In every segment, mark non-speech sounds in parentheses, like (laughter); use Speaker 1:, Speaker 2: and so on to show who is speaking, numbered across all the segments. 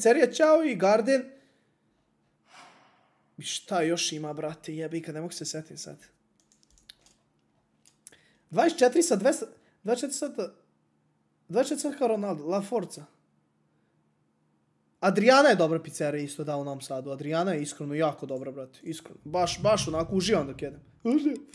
Speaker 1: Serija Ćao i Garden. Šta još ima, brate, jebi, kad ne mogu se setim sad. 24 sa 200... 24 sata... 24 sata Ronaldo, La Forza. Adriana je dobra pizzerija isto da u Novom Sadu. Adriana je iskreno jako dobra, brate. Iskreno. Baš, baš onako uživam dok jedem. Uživam. (laughs)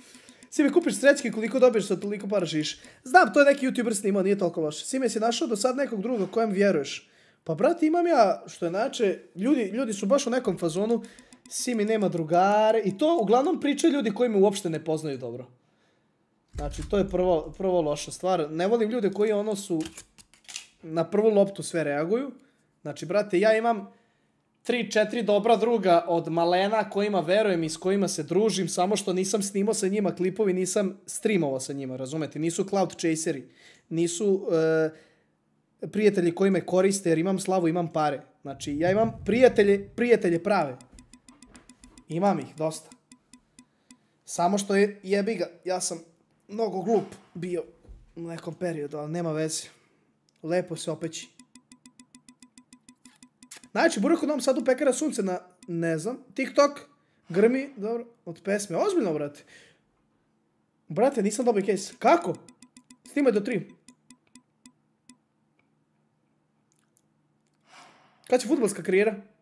Speaker 1: Sime, kupiš srećke koliko dobiješ sa toliko para žiš. Znam, to je neki youtuber snimao, nije toliko loše. Sime, si našao do sad nekog drugog kojem vjeruješ. Pa, brate, imam ja, što je nače, ljudi, ljudi su baš u nekom fazonu, Simi nema drugare, i to uglavnom pričaju ljudi koji me uopšte ne poznaju dobro. Znači, to je prvo, prvo loša stvar. Ne volim ljude koji ono su, na prvu loptu sve reaguju. Znači, brate, ja imam 3-4 dobra druga od malena kojima verujem i s kojima se družim, samo što nisam snimao sa njima klipovi, nisam streamovao sa njima, razumete? Nisu cloud chaseri, nisu... Uh, prijatelji koji me koriste jer imam slavu, imam pare. Znači, ja imam prijatelje, prijatelje prave. Imam ih, dosta. Samo što je jebiga, ja sam mnogo glup bio u nekom periodu, ali nema veze. Lepo se opeći. Znači, Burako nam sad u pekara sunce na, ne znam, TikTok, grmi, dobro, od pesme. Ozbiljno, brate. Brate, nisam dobio case. Kako? Snimaj do 3. Kaj će futbolska